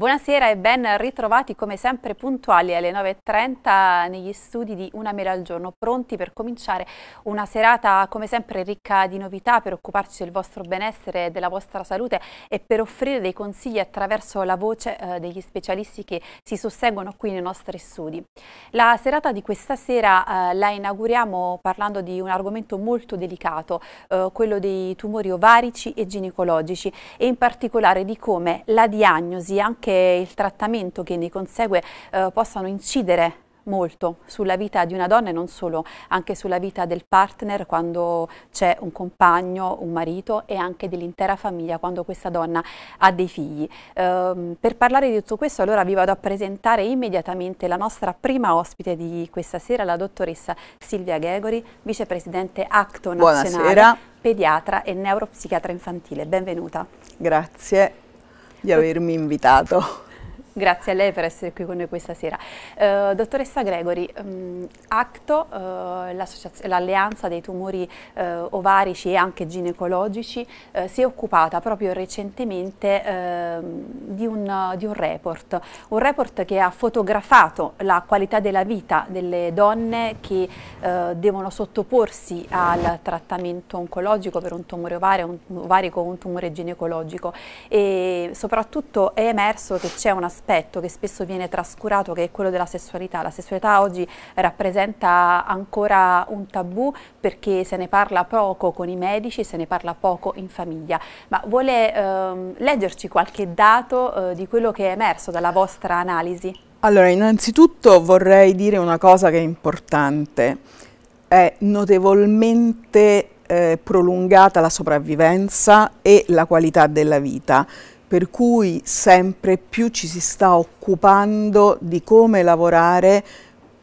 Buonasera e ben ritrovati come sempre puntuali alle 9.30 negli studi di Una Mela al Giorno, pronti per cominciare una serata come sempre ricca di novità per occuparci del vostro benessere, e della vostra salute e per offrire dei consigli attraverso la voce eh, degli specialisti che si susseguono qui nei nostri studi. La serata di questa sera eh, la inauguriamo parlando di un argomento molto delicato, eh, quello dei tumori ovarici e ginecologici e in particolare di come la diagnosi anche anche il trattamento che ne consegue eh, possano incidere molto sulla vita di una donna e non solo, anche sulla vita del partner quando c'è un compagno, un marito e anche dell'intera famiglia quando questa donna ha dei figli. Ehm, per parlare di tutto questo allora vi vado a presentare immediatamente la nostra prima ospite di questa sera, la dottoressa Silvia Gregori, vicepresidente Acto Nazionale, Buonasera. pediatra e neuropsichiatra infantile. Benvenuta. Grazie di avermi invitato. Grazie a lei per essere qui con noi questa sera. Uh, dottoressa Gregori, um, ACTO, uh, l'alleanza dei tumori uh, ovarici e anche ginecologici, si è occupata proprio recentemente ehm, di un, di, un, report, un report che ha fotografato la qualità della vita delle donne che devono sottoporsi al trattamento oncologico per un tumore ovario, un, ovarico o un tumore ginecologico e soprattutto è emerso che c'è una aspetto che spesso viene trascurato che è quello della sessualità. La sessualità oggi rappresenta ancora un tabù perché se ne parla poco con i medici, se ne parla poco in famiglia. Ma vuole ehm, leggerci qualche dato eh, di quello che è emerso dalla vostra analisi? Allora, innanzitutto vorrei dire una cosa che è importante. È notevolmente eh, prolungata la sopravvivenza e la qualità della vita per cui sempre più ci si sta occupando di come lavorare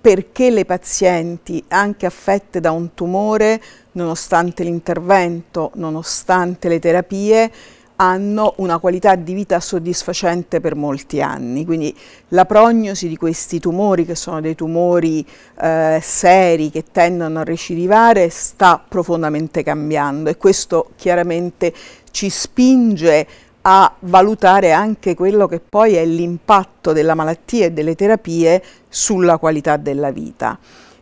perché le pazienti, anche affette da un tumore, nonostante l'intervento, nonostante le terapie, hanno una qualità di vita soddisfacente per molti anni. Quindi la prognosi di questi tumori, che sono dei tumori eh, seri che tendono a recidivare, sta profondamente cambiando e questo chiaramente ci spinge a valutare anche quello che poi è l'impatto della malattia e delle terapie sulla qualità della vita.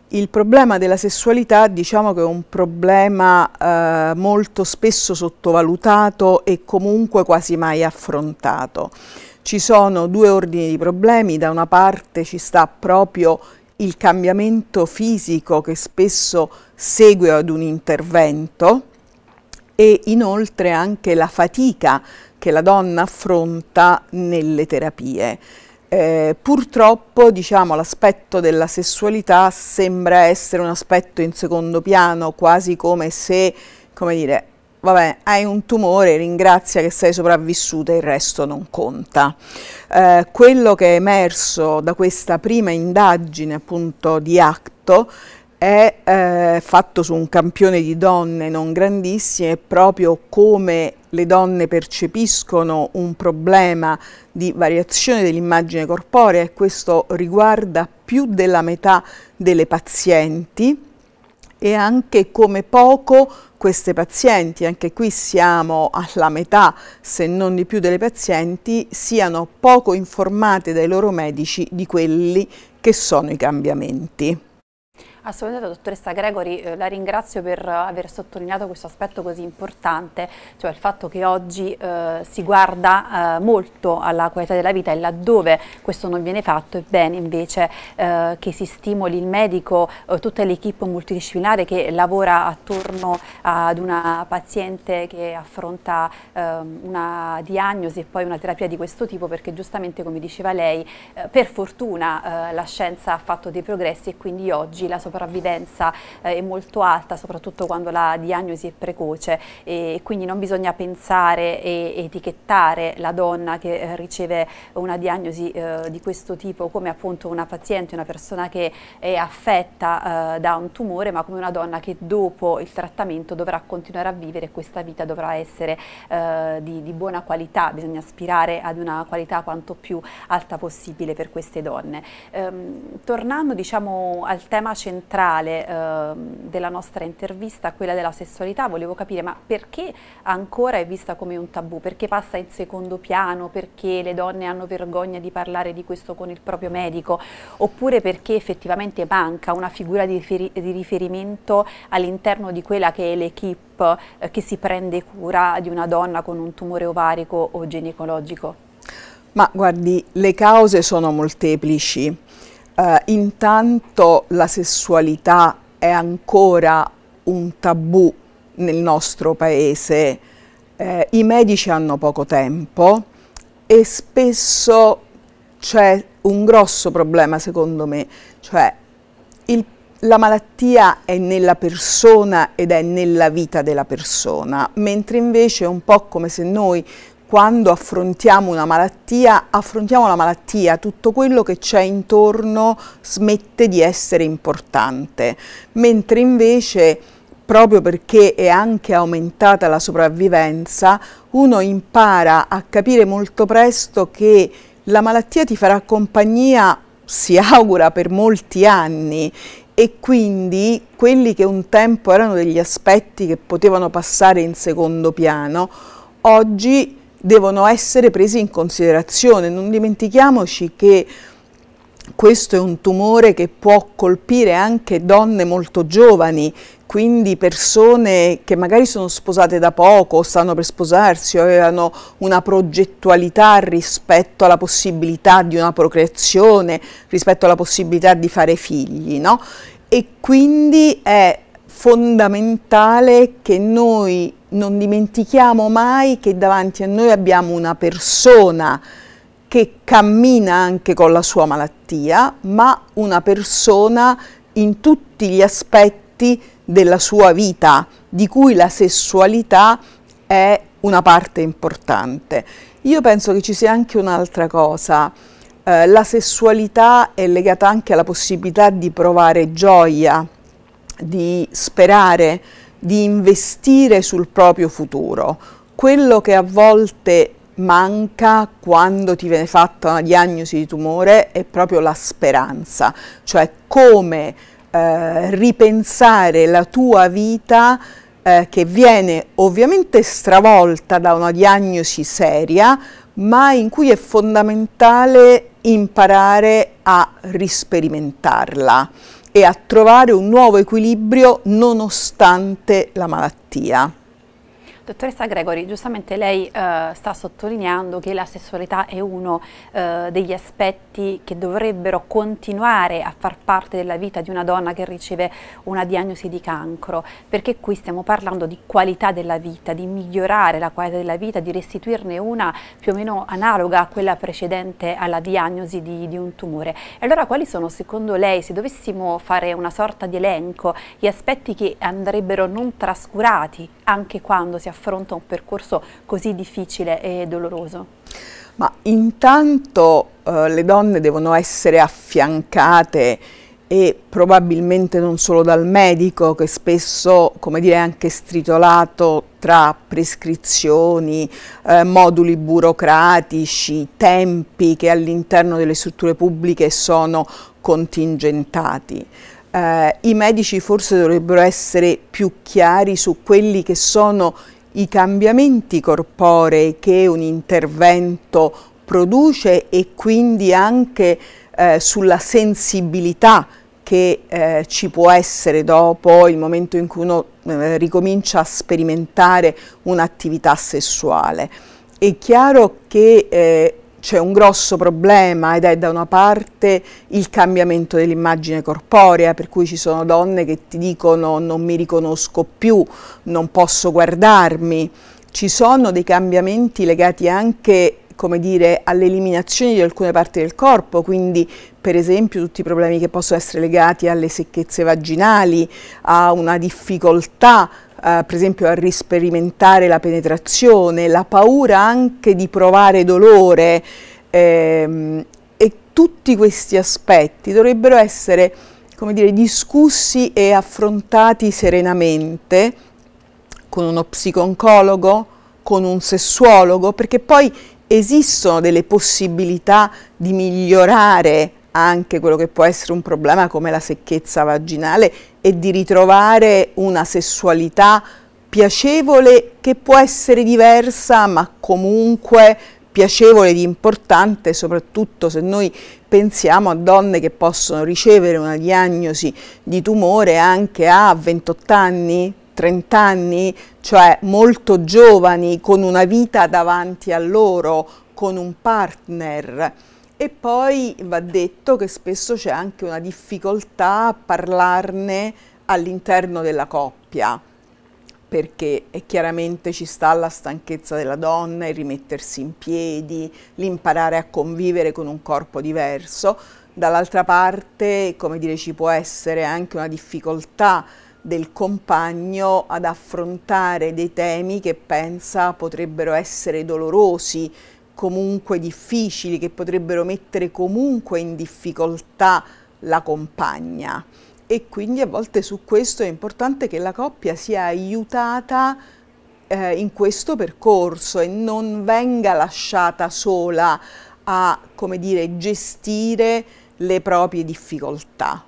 Il problema della sessualità diciamo che è un problema eh, molto spesso sottovalutato e comunque quasi mai affrontato. Ci sono due ordini di problemi, da una parte ci sta proprio il cambiamento fisico che spesso segue ad un intervento e inoltre anche la fatica che la donna affronta nelle terapie. Eh, purtroppo diciamo, l'aspetto della sessualità sembra essere un aspetto in secondo piano, quasi come se, come dire, vabbè, hai un tumore, ringrazia che sei sopravvissuta, il resto non conta. Eh, quello che è emerso da questa prima indagine appunto di ACTO è eh, fatto su un campione di donne non grandissime, proprio come le donne percepiscono un problema di variazione dell'immagine corporea e questo riguarda più della metà delle pazienti e anche come poco queste pazienti, anche qui siamo alla metà se non di più delle pazienti, siano poco informate dai loro medici di quelli che sono i cambiamenti. Assolutamente, dottoressa Gregori, eh, la ringrazio per eh, aver sottolineato questo aspetto così importante, cioè il fatto che oggi eh, si guarda eh, molto alla qualità della vita e laddove questo non viene fatto è bene invece eh, che si stimoli il medico, tutta l'equipe multidisciplinare che lavora attorno ad una paziente che affronta ehm, una diagnosi e poi una terapia di questo tipo perché giustamente come diceva lei, per fortuna la scienza ha fatto dei progressi e quindi oggi la sopravvivenza sopravvivenza eh, è molto alta, soprattutto quando la diagnosi è precoce e quindi non bisogna pensare e etichettare la donna che eh, riceve una diagnosi eh, di questo tipo come appunto una paziente, una persona che è affetta eh, da un tumore, ma come una donna che dopo il trattamento dovrà continuare a vivere e questa vita dovrà essere eh, di, di buona qualità, bisogna aspirare ad una qualità quanto più alta possibile per queste donne. Ehm, tornando diciamo, al tema centrale, centrale eh, della nostra intervista, quella della sessualità, volevo capire ma perché ancora è vista come un tabù? Perché passa in secondo piano? Perché le donne hanno vergogna di parlare di questo con il proprio medico? Oppure perché effettivamente manca una figura di, riferi di riferimento all'interno di quella che è l'equipe eh, che si prende cura di una donna con un tumore ovarico o ginecologico? Ma guardi, le cause sono molteplici eh, intanto la sessualità è ancora un tabù nel nostro paese, eh, i medici hanno poco tempo e spesso c'è un grosso problema secondo me, cioè il, la malattia è nella persona ed è nella vita della persona, mentre invece è un po' come se noi quando affrontiamo una malattia, affrontiamo la malattia, tutto quello che c'è intorno smette di essere importante, mentre invece proprio perché è anche aumentata la sopravvivenza, uno impara a capire molto presto che la malattia ti farà compagnia, si augura, per molti anni e quindi quelli che un tempo erano degli aspetti che potevano passare in secondo piano, oggi devono essere presi in considerazione. Non dimentichiamoci che questo è un tumore che può colpire anche donne molto giovani, quindi persone che magari sono sposate da poco, stanno per sposarsi, o avevano una progettualità rispetto alla possibilità di una procreazione, rispetto alla possibilità di fare figli, no? E quindi è fondamentale che noi non dimentichiamo mai che davanti a noi abbiamo una persona che cammina anche con la sua malattia, ma una persona in tutti gli aspetti della sua vita, di cui la sessualità è una parte importante. Io penso che ci sia anche un'altra cosa. Eh, la sessualità è legata anche alla possibilità di provare gioia, di sperare, di investire sul proprio futuro. Quello che a volte manca quando ti viene fatta una diagnosi di tumore è proprio la speranza, cioè come eh, ripensare la tua vita eh, che viene ovviamente stravolta da una diagnosi seria, ma in cui è fondamentale imparare a risperimentarla e a trovare un nuovo equilibrio nonostante la malattia. Dottoressa Gregori, giustamente lei eh, sta sottolineando che la sessualità è uno eh, degli aspetti che dovrebbero continuare a far parte della vita di una donna che riceve una diagnosi di cancro, perché qui stiamo parlando di qualità della vita, di migliorare la qualità della vita, di restituirne una più o meno analoga a quella precedente alla diagnosi di, di un tumore. E allora quali sono secondo lei, se dovessimo fare una sorta di elenco, gli aspetti che andrebbero non trascurati anche quando si affronta affronta un percorso così difficile e doloroso? Ma intanto eh, le donne devono essere affiancate e probabilmente non solo dal medico che spesso, come dire, è anche stritolato tra prescrizioni, eh, moduli burocratici, tempi che all'interno delle strutture pubbliche sono contingentati. Eh, I medici forse dovrebbero essere più chiari su quelli che sono i i cambiamenti corporei che un intervento produce e quindi anche eh, sulla sensibilità che eh, ci può essere dopo il momento in cui uno eh, ricomincia a sperimentare un'attività sessuale. È chiaro che eh, c'è un grosso problema ed è da una parte il cambiamento dell'immagine corporea, per cui ci sono donne che ti dicono non mi riconosco più, non posso guardarmi. Ci sono dei cambiamenti legati anche come dire, all'eliminazione di alcune parti del corpo, quindi per esempio tutti i problemi che possono essere legati alle secchezze vaginali, a una difficoltà eh, per esempio a risperimentare la penetrazione, la paura anche di provare dolore ehm, e tutti questi aspetti dovrebbero essere come dire, discussi e affrontati serenamente con uno psiconcologo, con un sessuologo, perché poi esistono delle possibilità di migliorare anche quello che può essere un problema come la secchezza vaginale e di ritrovare una sessualità piacevole che può essere diversa ma comunque piacevole ed importante, soprattutto se noi pensiamo a donne che possono ricevere una diagnosi di tumore anche a 28 anni, 30 anni, cioè molto giovani, con una vita davanti a loro, con un partner e poi va detto che spesso c'è anche una difficoltà a parlarne all'interno della coppia, perché eh, chiaramente ci sta la stanchezza della donna, il rimettersi in piedi, l'imparare a convivere con un corpo diverso. Dall'altra parte, come dire, ci può essere anche una difficoltà del compagno ad affrontare dei temi che pensa potrebbero essere dolorosi, comunque difficili che potrebbero mettere comunque in difficoltà la compagna e quindi a volte su questo è importante che la coppia sia aiutata eh, in questo percorso e non venga lasciata sola a, come dire, gestire le proprie difficoltà.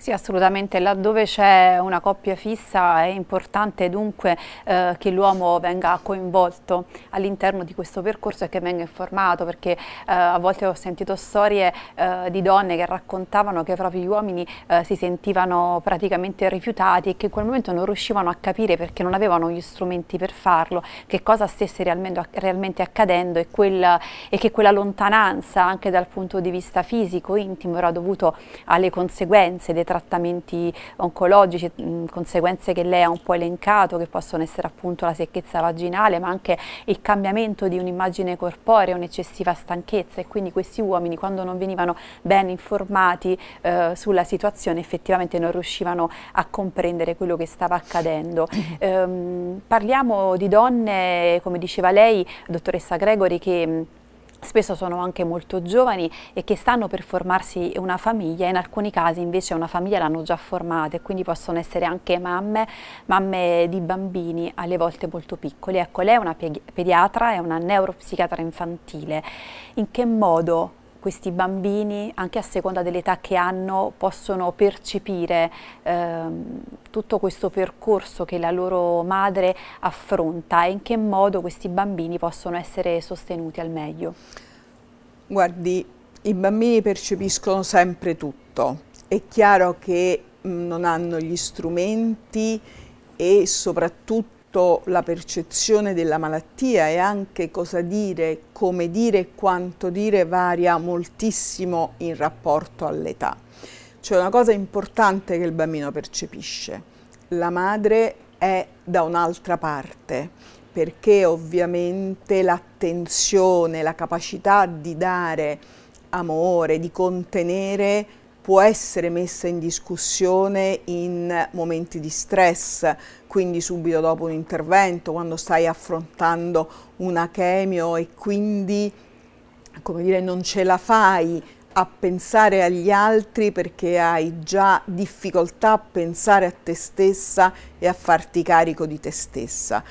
Sì, assolutamente. Laddove c'è una coppia fissa è importante dunque eh, che l'uomo venga coinvolto all'interno di questo percorso e che venga informato, perché eh, a volte ho sentito storie eh, di donne che raccontavano che proprio gli uomini eh, si sentivano praticamente rifiutati e che in quel momento non riuscivano a capire perché non avevano gli strumenti per farlo, che cosa stesse realmente, realmente accadendo e, quella, e che quella lontananza anche dal punto di vista fisico, intimo, era dovuto alle conseguenze dei trattamenti oncologici, mh, mm, conseguenze che lei ha un po' elencato, che possono essere appunto la secchezza vaginale, ma anche il cambiamento di un'immagine corporea, un'eccessiva stanchezza e quindi questi uomini quando non venivano ben informati eh, sulla situazione effettivamente non riuscivano a comprendere quello che stava accadendo. Ehm, parliamo di donne, come diceva lei, dottoressa Gregori, che mm, spesso sono anche molto giovani e che stanno per formarsi una famiglia, in alcuni casi invece una famiglia l'hanno già formata e quindi possono essere anche mamme, mamme di bambini alle volte molto piccoli. Ecco, lei è una pediatra, è una neuropsichiatra infantile. In che modo questi bambini, anche a seconda dell'età che hanno, possono percepire eh, tutto questo percorso che la loro madre affronta e in che modo questi bambini possono essere sostenuti al meglio? Guardi, i bambini percepiscono sempre tutto. È chiaro che non hanno gli strumenti e soprattutto tutto la percezione della malattia e anche cosa dire, come dire e quanto dire varia moltissimo in rapporto all'età. C'è una cosa importante che il bambino percepisce. La madre è da un'altra parte perché ovviamente l'attenzione, la capacità di dare amore, di contenere può essere messa in discussione in momenti di stress, quindi subito dopo un intervento, quando stai affrontando una chemio e quindi come dire, non ce la fai a pensare agli altri perché hai già difficoltà a pensare a te stessa e a farti carico di te stessa.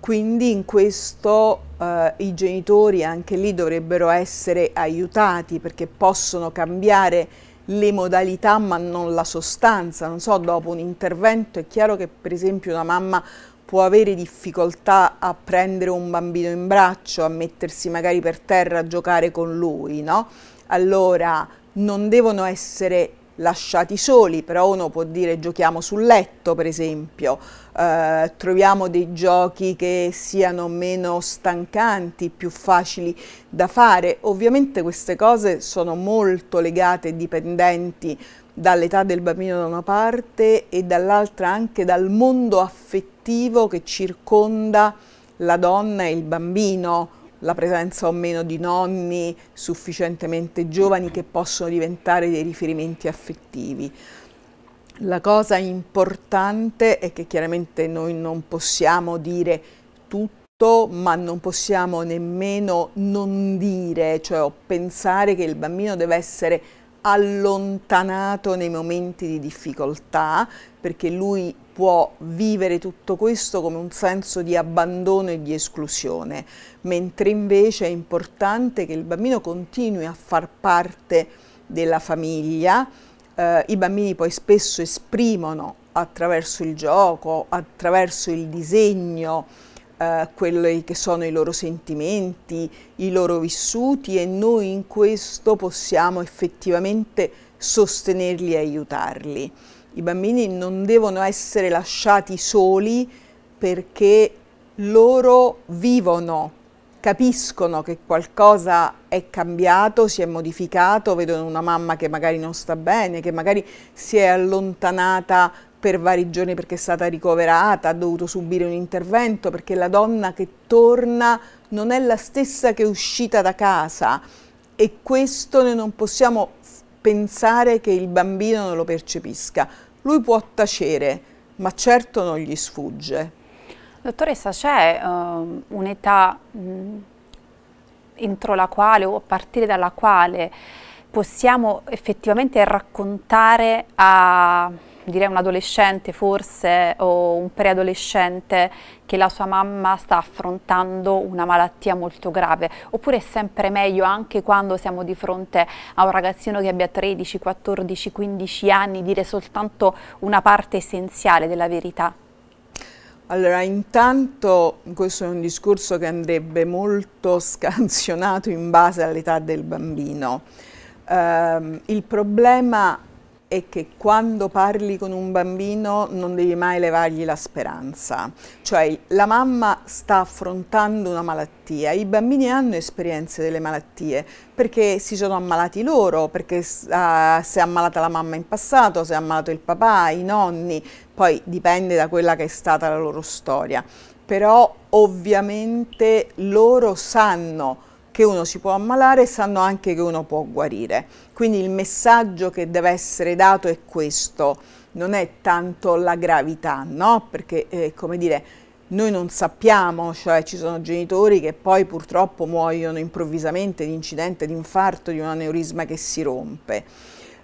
Quindi in questo eh, i genitori anche lì dovrebbero essere aiutati perché possono cambiare le modalità ma non la sostanza, non so, dopo un intervento è chiaro che per esempio una mamma può avere difficoltà a prendere un bambino in braccio, a mettersi magari per terra a giocare con lui, no? Allora non devono essere lasciati soli, però uno può dire giochiamo sul letto per esempio, eh, troviamo dei giochi che siano meno stancanti, più facili da fare. Ovviamente queste cose sono molto legate e dipendenti dall'età del bambino da una parte e dall'altra anche dal mondo affettivo che circonda la donna e il bambino la presenza o meno di nonni sufficientemente giovani che possono diventare dei riferimenti affettivi. La cosa importante è che chiaramente noi non possiamo dire tutto, ma non possiamo nemmeno non dire, cioè pensare che il bambino deve essere allontanato nei momenti di difficoltà, perché lui può vivere tutto questo come un senso di abbandono e di esclusione, mentre invece è importante che il bambino continui a far parte della famiglia. Eh, I bambini poi spesso esprimono attraverso il gioco, attraverso il disegno, eh, quelli che sono i loro sentimenti, i loro vissuti e noi in questo possiamo effettivamente sostenerli e aiutarli. I bambini non devono essere lasciati soli perché loro vivono, capiscono che qualcosa è cambiato, si è modificato, vedono una mamma che magari non sta bene, che magari si è allontanata per vari giorni perché è stata ricoverata, ha dovuto subire un intervento, perché la donna che torna non è la stessa che è uscita da casa e questo noi non possiamo pensare che il bambino non lo percepisca. Lui può tacere, ma certo non gli sfugge. Dottoressa, c'è uh, un'età entro la quale o a partire dalla quale possiamo effettivamente raccontare a direi un adolescente forse o un preadolescente che la sua mamma sta affrontando una malattia molto grave, oppure è sempre meglio anche quando siamo di fronte a un ragazzino che abbia 13, 14, 15 anni dire soltanto una parte essenziale della verità? Allora, intanto questo è un discorso che andrebbe molto scansionato in base all'età del bambino. Uh, il problema è che quando parli con un bambino non devi mai levargli la speranza, cioè la mamma sta affrontando una malattia, i bambini hanno esperienze delle malattie perché si sono ammalati loro, perché uh, si è ammalata la mamma in passato, si è ammalato il papà, i nonni, poi dipende da quella che è stata la loro storia, però ovviamente loro sanno che uno si può ammalare e sanno anche che uno può guarire. Quindi il messaggio che deve essere dato è questo, non è tanto la gravità, no? Perché, eh, come dire, noi non sappiamo, cioè ci sono genitori che poi purtroppo muoiono improvvisamente di incidente, di infarto, di un aneurisma che si rompe.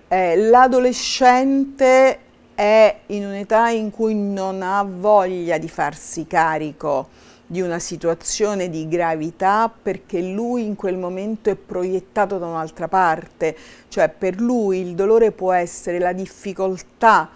Eh, l'adolescente è in un'età in cui non ha voglia di farsi carico di una situazione di gravità perché lui in quel momento è proiettato da un'altra parte, cioè per lui il dolore può essere la difficoltà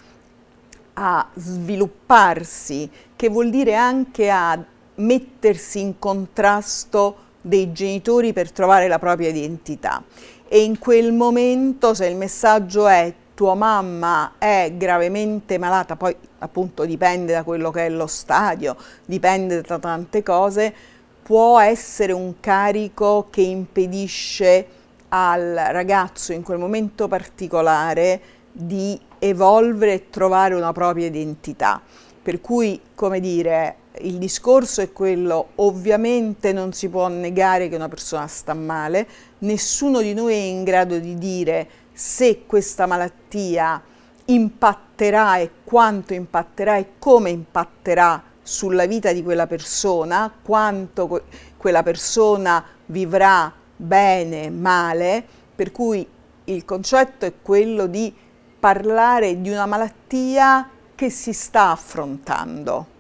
a svilupparsi, che vuol dire anche a mettersi in contrasto dei genitori per trovare la propria identità. E in quel momento, se il messaggio è tua mamma è gravemente malata, poi appunto dipende da quello che è lo stadio, dipende da tante cose, può essere un carico che impedisce al ragazzo in quel momento particolare di evolvere e trovare una propria identità. Per cui, come dire, il discorso è quello, ovviamente non si può negare che una persona sta male, nessuno di noi è in grado di dire se questa malattia impatterà e quanto impatterà e come impatterà sulla vita di quella persona, quanto quella persona vivrà bene, male, per cui il concetto è quello di parlare di una malattia che si sta affrontando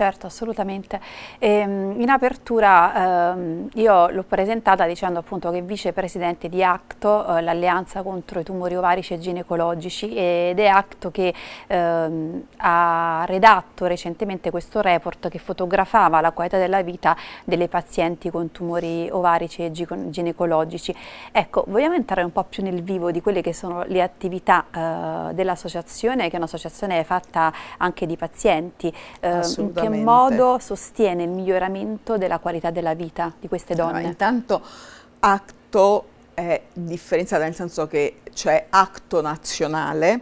certo, assolutamente. E, ehm, in apertura ehm, io l'ho presentata dicendo appunto che vicepresidente di ACTO, eh, l'Alleanza contro i tumori ovarici e ginecologici, ed è ACTO che ehm, ha redatto recentemente questo report che fotografava la qualità della vita delle pazienti con tumori ovarici e ginecologici. Ecco, vogliamo entrare un po' più nel vivo di quelle che sono le attività eh, dell'associazione, che è un'associazione fatta anche di pazienti. Eh, in che modo sostiene il miglioramento della qualità della vita di queste donne? Allora, intanto ACTO è differenziata nel senso che c'è atto nazionale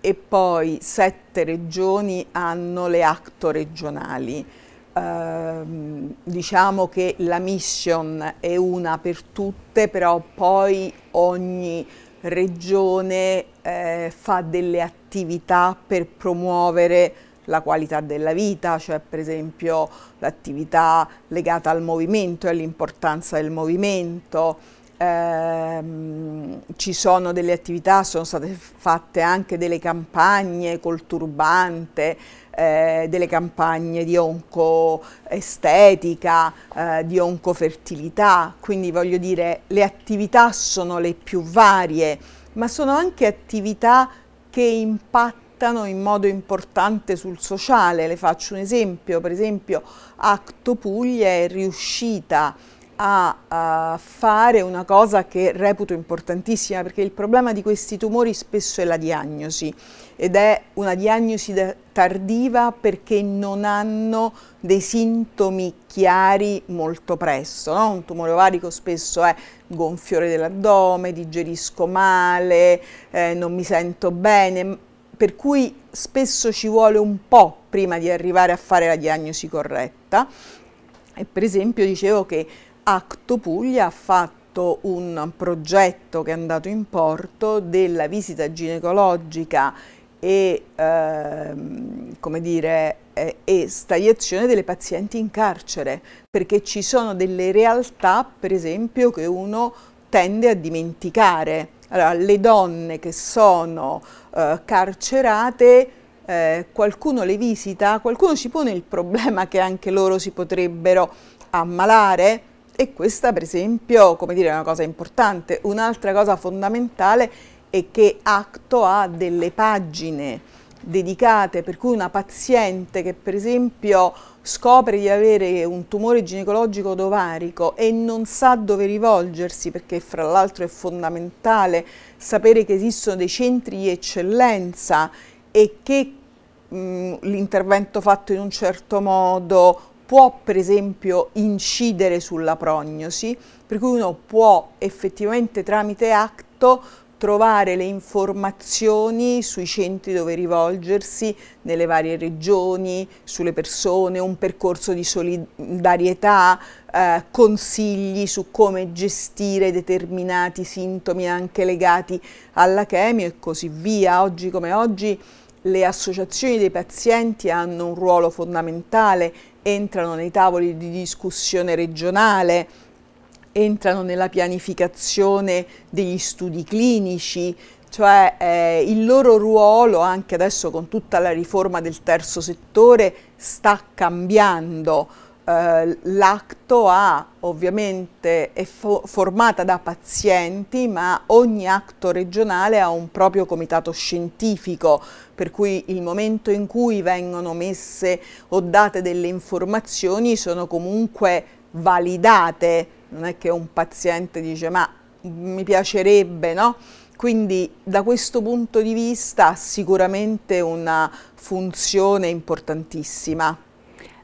e poi sette regioni hanno le acto regionali. Uh, diciamo che la mission è una per tutte, però poi ogni regione eh, fa delle attività per promuovere la qualità della vita, cioè per esempio l'attività legata al movimento e all'importanza del movimento. Ehm, ci sono delle attività, sono state fatte anche delle campagne col turbante, eh, delle campagne di oncoestetica, eh, di oncofertilità, quindi voglio dire le attività sono le più varie, ma sono anche attività che impattano impattano in modo importante sul sociale. Le faccio un esempio, per esempio Acto Puglia è riuscita a, a, fare una cosa che reputo importantissima perché il problema di questi tumori spesso è la diagnosi ed è una diagnosi tardiva perché non hanno dei sintomi chiari molto presto. No? Un tumore ovarico spesso è gonfiore dell'addome, digerisco male, eh, non mi sento bene, per cui spesso ci vuole un po' prima di arrivare a fare la diagnosi corretta. E per esempio dicevo che Acto Puglia ha fatto un progetto che è andato in porto della visita ginecologica e, ehm, come dire, eh, e stagliazione delle pazienti in carcere, perché ci sono delle realtà, per esempio, che uno tende a dimenticare. Allora, le donne che sono eh, carcerate, eh, qualcuno le visita, qualcuno ci pone il problema che anche loro si potrebbero ammalare e questa per esempio, come dire, è una cosa importante. Un'altra cosa fondamentale è che Acto ha delle pagine dedicate, per cui una paziente che per esempio scopre di avere un tumore ginecologico d'ovarico e non sa dove rivolgersi, perché fra l'altro è fondamentale sapere che esistono dei centri di eccellenza e che l'intervento fatto in un certo modo può per esempio incidere sulla prognosi, per cui uno può effettivamente tramite ACTO trovare le informazioni sui centri dove rivolgersi nelle varie regioni, sulle persone, un percorso di solidarietà, eh, consigli su come gestire determinati sintomi anche legati alla chemio e così via. Oggi come oggi le associazioni dei pazienti hanno un ruolo fondamentale, entrano nei tavoli di discussione regionale, entrano nella pianificazione degli studi clinici, cioè eh, il loro ruolo anche adesso con tutta la riforma del terzo settore sta cambiando. Eh, L'ACTO ha ovviamente è fo formata da pazienti, ma ogni acto regionale ha un proprio comitato scientifico, per cui il momento in cui vengono messe o date delle informazioni sono comunque validate non è che un paziente dice ma mi piacerebbe, no? Quindi da questo punto di vista ha sicuramente una funzione importantissima.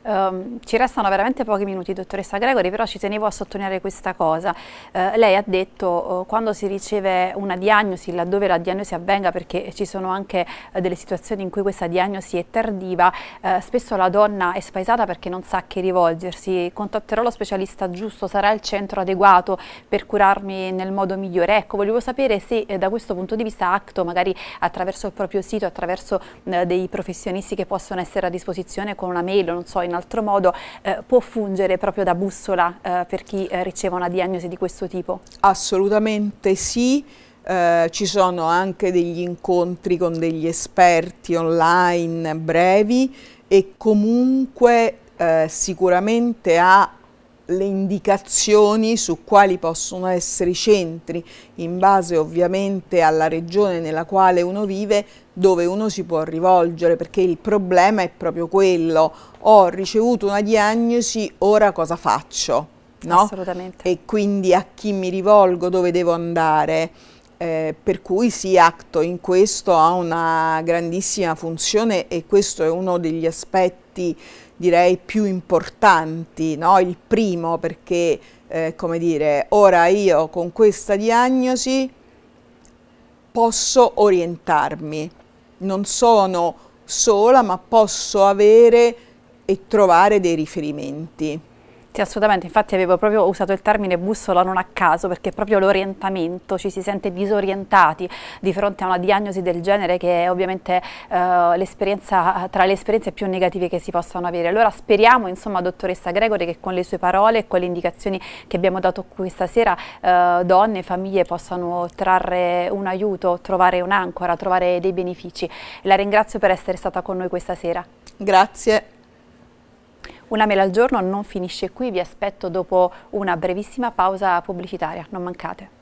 Um, ci restano veramente pochi minuti, dottoressa Gregori, però ci tenevo a sottolineare questa cosa. Uh, lei ha detto uh, quando si riceve una diagnosi, laddove la diagnosi avvenga, perché ci sono anche uh, delle situazioni in cui questa diagnosi è tardiva, spesso la donna è spaesata perché non sa a che rivolgersi. Contatterò lo specialista giusto, sarà il centro adeguato per curarmi nel modo migliore. Ecco, volevo sapere se da questo punto di vista Acto, magari attraverso il proprio sito, attraverso dei professionisti che possono essere a disposizione con una mail, non so, in in altro modo, eh, può fungere proprio da bussola eh, per chi eh, riceve una diagnosi di questo tipo? Assolutamente sì. Eh, ci sono anche degli incontri con degli esperti online brevi e comunque eh, sicuramente ha le indicazioni su quali possono essere i centri, in base ovviamente alla regione nella quale uno vive, dove uno si può rivolgere, perché il problema è proprio quello ho ricevuto una diagnosi, ora cosa faccio? No? Assolutamente. E quindi a chi mi rivolgo, dove devo andare? Eh, per cui sì, Acto in questo ha una grandissima funzione e questo è uno degli aspetti direi più importanti, no? il primo perché eh, come dire ora io con questa diagnosi posso orientarmi, non sono sola ma posso avere e trovare dei riferimenti. Sì, assolutamente, infatti avevo proprio usato il termine bussola non a caso perché proprio l'orientamento, ci si sente disorientati di fronte a una diagnosi del genere che è ovviamente eh, tra le esperienze più negative che si possano avere. Allora speriamo, insomma, dottoressa Gregore, che con le sue parole e con le indicazioni che abbiamo dato qui stasera, eh, donne e famiglie possano trarre un aiuto, trovare un'ancora, trovare dei benefici. La ringrazio per essere stata con noi questa sera. Grazie. Una mela al giorno non finisce qui, vi aspetto dopo una brevissima pausa pubblicitaria, non mancate.